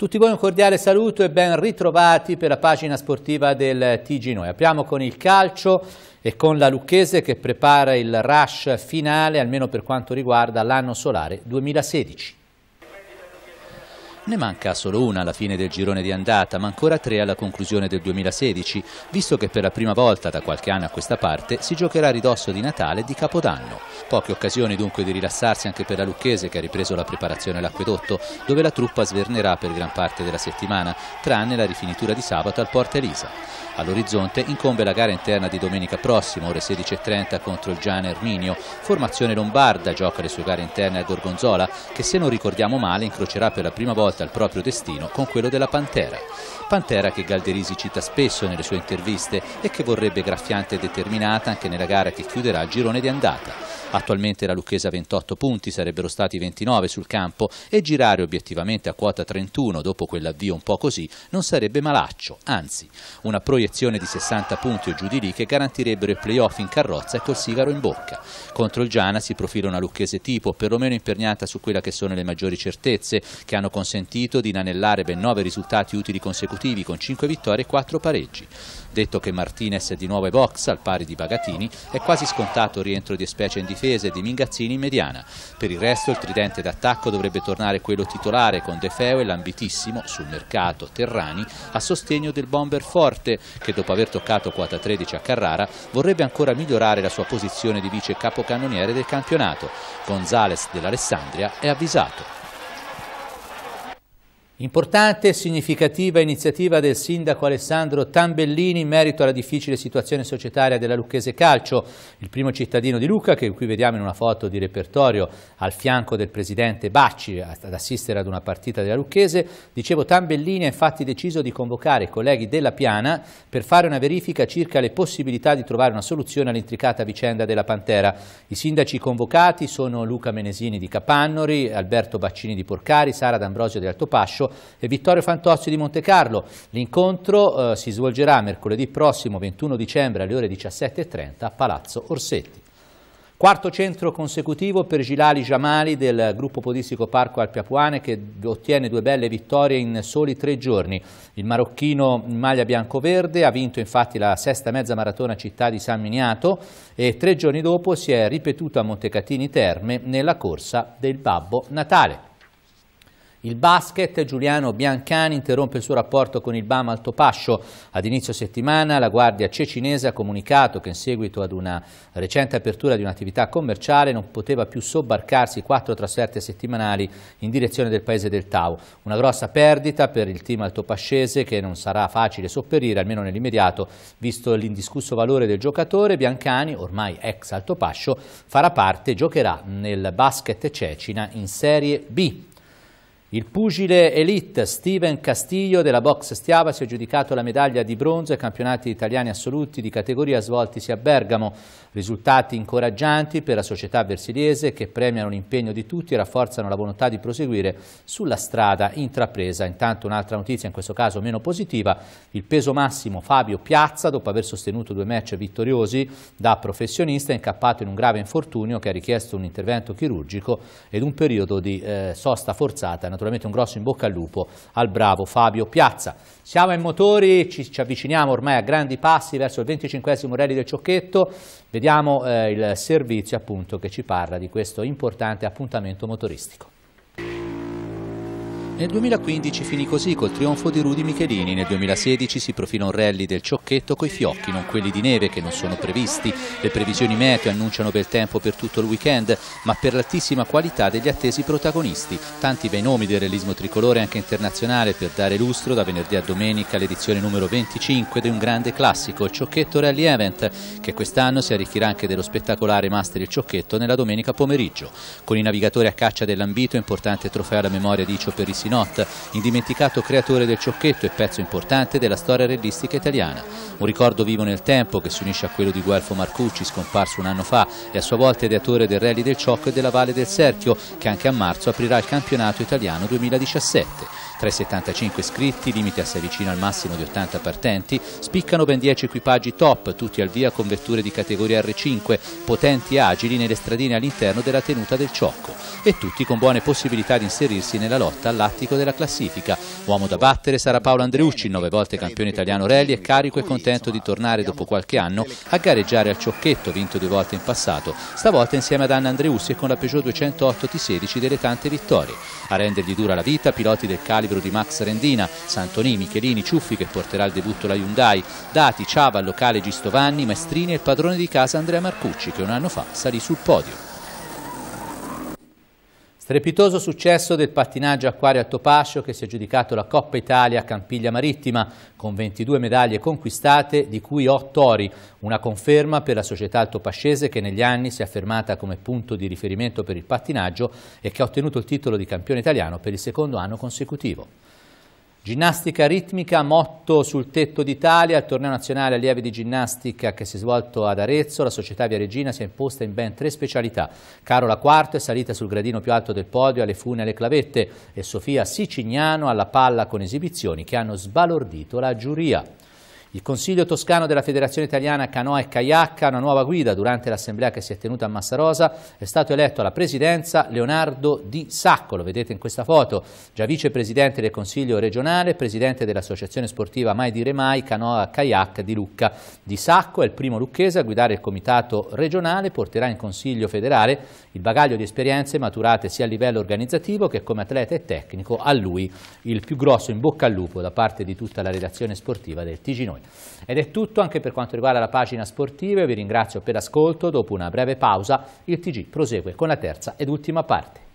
tutti voi un cordiale saluto e ben ritrovati per la pagina sportiva del TG Noi. Apriamo con il calcio e con la Lucchese che prepara il rush finale, almeno per quanto riguarda l'anno solare 2016. Ne manca solo una alla fine del girone di andata, ma ancora tre alla conclusione del 2016, visto che per la prima volta da qualche anno a questa parte si giocherà a ridosso di Natale e di Capodanno. Poche occasioni dunque di rilassarsi anche per la Lucchese che ha ripreso la preparazione all'acquedotto, dove la truppa svernerà per gran parte della settimana, tranne la rifinitura di sabato al Porta Elisa. All'orizzonte incombe la gara interna di domenica prossima, ore 16.30 contro il Gian Erminio. Formazione Lombarda gioca le sue gare interne a Gorgonzola, che se non ricordiamo male incrocerà per la prima volta contrasta il proprio destino con quello della Pantera. Pantera che Galderisi cita spesso nelle sue interviste e che vorrebbe graffiante e determinata anche nella gara che chiuderà il girone di andata. Attualmente la Lucchese ha 28 punti, sarebbero stati 29 sul campo e girare obiettivamente a quota 31 dopo quell'avvio un po' così non sarebbe malaccio, anzi una proiezione di 60 punti o giù di lì che garantirebbero i playoff in carrozza e col sigaro in bocca. Contro il Giana si profila una Lucchese tipo, perlomeno imperniata su quella che sono le maggiori certezze, che hanno consentito di inanellare ben 9 risultati utili consecutivi con 5 vittorie e 4 pareggi. Detto che Martinez è di nuovo ai box, al pari di Bagatini, è quasi scontato il rientro di specie in difesa difese di Mingazzini in mediana. Per il resto il tridente d'attacco dovrebbe tornare quello titolare con De Feo e l'ambitissimo sul mercato Terrani a sostegno del bomber Forte che dopo aver toccato quota 13 a Carrara vorrebbe ancora migliorare la sua posizione di vice capocannoniere del campionato. Gonzales dell'Alessandria è avvisato. Importante e significativa iniziativa del sindaco Alessandro Tambellini in merito alla difficile situazione societaria della Lucchese Calcio, il primo cittadino di Lucca che qui vediamo in una foto di repertorio al fianco del presidente Bacci ad assistere ad una partita della Lucchese, dicevo Tambellini ha infatti deciso di convocare i colleghi della Piana per fare una verifica circa le possibilità di trovare una soluzione all'intricata vicenda della Pantera. I sindaci convocati sono Luca Menesini di Capannori, Alberto Baccini di Porcari, Sara D'Ambrosio di Altopascio e eh, Vittorio Fantozzi di Monte Carlo. L'incontro eh, si svolgerà mercoledì prossimo 21 dicembre alle ore 17.30 a Palazzo Orsetti. Quarto centro consecutivo per Gilali Giamali del gruppo podistico Parco Alpiapuane che ottiene due belle vittorie in soli tre giorni. Il marocchino in maglia bianco-verde ha vinto infatti la sesta mezza maratona città di San Miniato e tre giorni dopo si è ripetuto a Montecatini Terme nella corsa del Babbo Natale. Il basket, Giuliano Biancani interrompe il suo rapporto con il BAM Altopascio. Ad inizio settimana la Guardia Cecinese ha comunicato che in seguito ad una recente apertura di un'attività commerciale non poteva più sobbarcarsi quattro trasferte settimanali in direzione del paese del Tau. Una grossa perdita per il team altopascese che non sarà facile sopperire, almeno nell'immediato, visto l'indiscusso valore del giocatore. Biancani, ormai ex Altopascio, farà parte e giocherà nel basket Cecina in Serie B. Il pugile elite Steven Castiglio della box Stiava si è giudicato la medaglia di bronzo ai campionati italiani assoluti di categoria svoltisi a Bergamo. Risultati incoraggianti per la società versiliese che premiano l'impegno di tutti e rafforzano la volontà di proseguire sulla strada intrapresa. Intanto un'altra notizia, in questo caso meno positiva, il peso massimo Fabio Piazza, dopo aver sostenuto due match vittoriosi da professionista, è incappato in un grave infortunio che ha richiesto un intervento chirurgico ed un periodo di eh, sosta forzata naturalmente un grosso in bocca al lupo al bravo Fabio Piazza. Siamo ai motori, ci, ci avviciniamo ormai a grandi passi verso il 25 Rally del Ciocchetto, vediamo eh, il servizio appunto che ci parla di questo importante appuntamento motoristico. Nel 2015 finì così col trionfo di Rudy Michelini, nel 2016 si profila un rally del Ciocchetto coi fiocchi, non quelli di neve che non sono previsti. Le previsioni meteo annunciano bel tempo per tutto il weekend, ma per l'altissima qualità degli attesi protagonisti. Tanti bei nomi del realismo tricolore anche internazionale per dare lustro da venerdì a domenica all'edizione numero 25 di un grande classico, il Ciocchetto Rally Event, che quest'anno si arricchirà anche dello spettacolare Master il Ciocchetto nella domenica pomeriggio. Con i navigatori a caccia dell'ambito, importante trofeo alla memoria di per Cioperisini Pinot, indimenticato creatore del ciocchetto e pezzo importante della storia realistica italiana. Un ricordo vivo nel tempo che si unisce a quello di Guelfo Marcucci, scomparso un anno fa, e a sua volta ideatore del rally del Ciocco e della Valle del Serchio, che anche a marzo aprirà il campionato italiano 2017. Tra i 75 iscritti, limite assai vicino al massimo di 80 partenti, spiccano ben 10 equipaggi top, tutti al via con vetture di categoria R5, potenti e agili nelle stradine all'interno della tenuta del Ciocco e tutti con buone possibilità di inserirsi nella lotta all'attico della classifica. Uomo da battere sarà Paolo Andreucci, nove volte campione italiano rally e carico e contento di tornare dopo qualche anno a gareggiare al Ciocchetto, vinto due volte in passato, stavolta insieme ad Anna Andreussi e con la Peugeot 208 T16 delle tante vittorie. A rendergli dura la vita, piloti del calibro recupero di Max Rendina, Santoni, Michelini, Ciuffi che porterà al debutto la Hyundai, Dati, Ciava, locale Gistovanni, Maestrini e il padrone di casa Andrea Marcucci che un anno fa salì sul podio. Strepitoso successo del pattinaggio acquario a Topascio che si è giudicato la Coppa Italia Campiglia Marittima con 22 medaglie conquistate di cui 8 ori, una conferma per la società altopascese che negli anni si è affermata come punto di riferimento per il pattinaggio e che ha ottenuto il titolo di campione italiano per il secondo anno consecutivo. Ginnastica ritmica, motto sul tetto d'Italia, il torneo nazionale allievi di ginnastica che si è svolto ad Arezzo, la società Via Regina si è imposta in ben tre specialità. Carola Quarto è salita sul gradino più alto del podio alle fune e alle clavette e Sofia Sicignano alla palla con esibizioni che hanno sbalordito la giuria. Il Consiglio Toscano della Federazione Italiana Canoa e Caiacca, una nuova guida durante l'assemblea che si è tenuta a Massarosa, è stato eletto alla presidenza Leonardo Di Sacco, lo vedete in questa foto, già vicepresidente del Consiglio regionale, presidente dell'associazione sportiva Mai Dire Mai Canoa Kayak di Lucca. Di Sacco è il primo lucchese a guidare il comitato regionale, porterà in Consiglio federale il bagaglio di esperienze maturate sia a livello organizzativo che come atleta e tecnico, a lui il più grosso in bocca al lupo da parte di tutta la redazione sportiva del Tiginoi noi. Ed è tutto anche per quanto riguarda la pagina sportiva, vi ringrazio per l'ascolto, dopo una breve pausa il TG prosegue con la terza ed ultima parte.